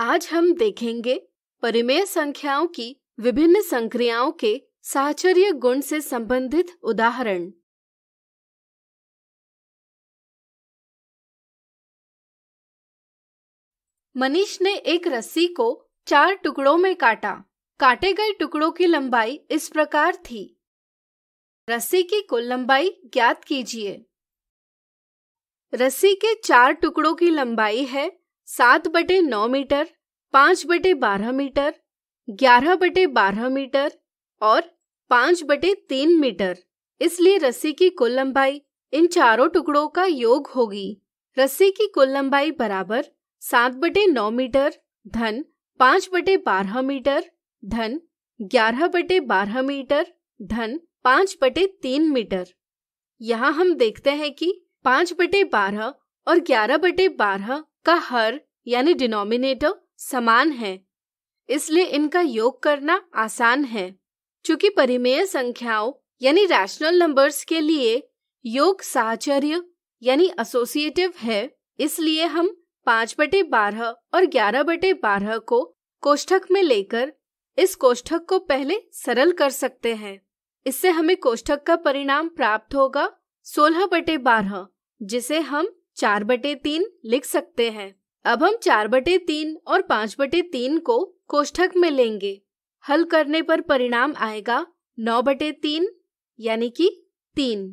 आज हम देखेंगे परिमेय संख्याओं की विभिन्न संक्रियाओं के साहचर्य गुण से संबंधित उदाहरण मनीष ने एक रस्सी को चार टुकड़ों में काटा काटे गए टुकड़ों की लंबाई इस प्रकार थी रस्सी की कुल लंबाई ज्ञात कीजिए रस्सी के चार टुकड़ों की लंबाई है सात बटे नौ मीटर पांच बटे बारह मीटर ग्यारह बटे बारह मीटर और पांच बटे तीन मीटर इसलिए रस्सी की कुल लंबाई इन चारों टुकड़ों का योग होगी रस्सी की कुल लंबाई बराबर सात बटे नौ मीटर धन पांच बटे बारह मीटर धन ग्यारह बटे बारह मीटर धन पांच बटे तीन मीटर यहाँ हम देखते हैं कि पांच बटे बारह और ग्यारह बटे बारह का हर यानी डिनोमिनेटर समान है इसलिए इनका योग करना आसान है चूंकि परिमेय संख्याओं यानी रैशनल नंबर्स के लिए योग साहचर्य यानी एसोसिएटिव है इसलिए हम पांच बटे बारह और ग्यारह बटे बारह को कोष्ठक में लेकर इस कोष्ठक को पहले सरल कर सकते हैं इससे हमें कोष्ठक का परिणाम प्राप्त होगा सोलह बटे बारह जिसे हम चार बटे तीन लिख सकते हैं अब हम चार बटे तीन और पाँच बटे तीन को कोष्ठक में लेंगे हल करने पर परिणाम आएगा नौ बटे तीन यानी कि तीन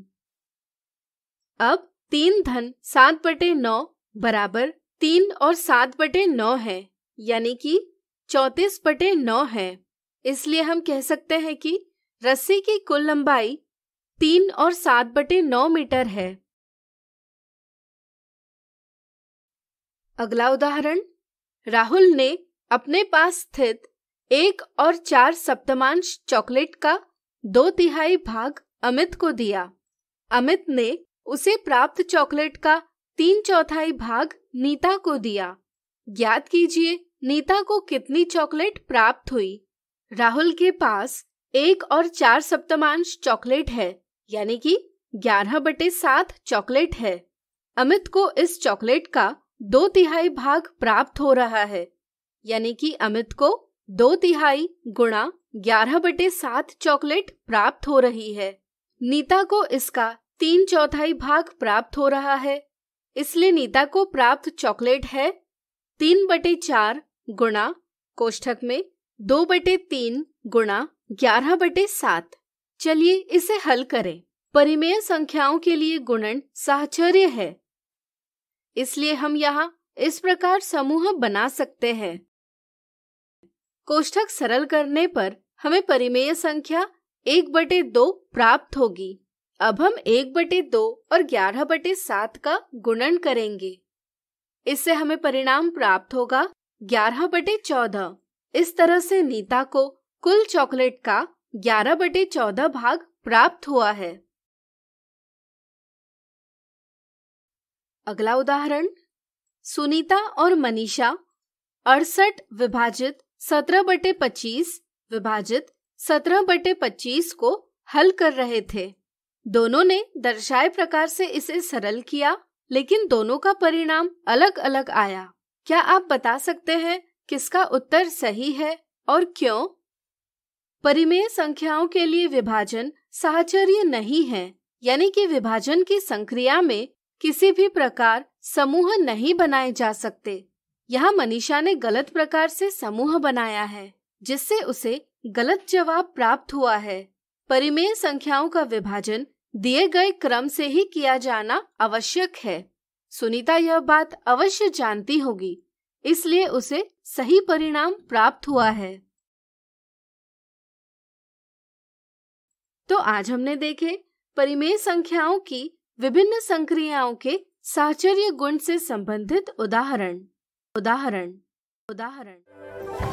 अब तीन धन सात बटे नौ बराबर तीन और सात बटे नौ है यानी कि चौतीस बटे नौ है इसलिए हम कह सकते हैं कि रस्सी की कुल लंबाई तीन और सात बटे नौ मीटर है अगला उदाहरण राहुल ने अपने पास स्थित एक और चार सप्तमांश चॉकलेट का दो तिहाई भाग अमित को दिया अमित ने उसे प्राप्त चॉकलेट का तीन चौथाई भाग नीता को दिया ज्ञात कीजिए नीता को कितनी चॉकलेट प्राप्त हुई राहुल के पास एक और चार सप्तमांश चॉकलेट है यानी कि ग्यारह बटे सात चॉकलेट है अमित को इस चॉकलेट का दो तिहाई भाग प्राप्त हो रहा है यानी कि अमित को दो तिहाई गुणा ग्यारह बटे सात चॉकलेट प्राप्त हो रही है नीता को इसका तीन चौथाई भाग प्राप्त हो रहा है इसलिए नीता को प्राप्त चॉकलेट है तीन बटे चार गुणा कोष्ठक में दो बटे तीन गुणा ग्यारह बटे सात चलिए इसे हल करें परिमेय संख्याओं के लिए गुणन साहचर्य है इसलिए हम यहाँ इस प्रकार समूह बना सकते हैं कोष्ठक सरल करने पर हमें परिमेय संख्या एक बटे दो प्राप्त होगी अब हम एक बटे दो और ग्यारह बटे सात का गुणन करेंगे इससे हमें परिणाम प्राप्त होगा ग्यारह बटे चौदह इस तरह से नीता को कुल चॉकलेट का ग्यारह बटे चौदह भाग प्राप्त हुआ है अगला उदाहरण सुनीता और मनीषा अड़सठ विभाजित सत्रह बटे पच्चीस विभाजित सत्रह बटे पच्चीस को हल कर रहे थे दोनों ने दर्शाए प्रकार से इसे सरल किया लेकिन दोनों का परिणाम अलग अलग आया क्या आप बता सकते हैं किसका उत्तर सही है और क्यों परिमेय संख्याओं के लिए विभाजन साहचर्य नहीं है यानी कि विभाजन की संक्रिया में किसी भी प्रकार समूह नहीं बनाए जा सकते यहाँ मनीषा ने गलत प्रकार से समूह बनाया है जिससे उसे गलत जवाब प्राप्त हुआ है परिमेय संख्याओं का विभाजन दिए गए क्रम से ही किया जाना आवश्यक है सुनीता यह बात अवश्य जानती होगी इसलिए उसे सही परिणाम प्राप्त हुआ है तो आज हमने देखे परिमेय संख्याओं की विभिन्न संक्रियाओं के साहचर्य गुण से संबंधित उदाहरण उदाहरण उदाहरण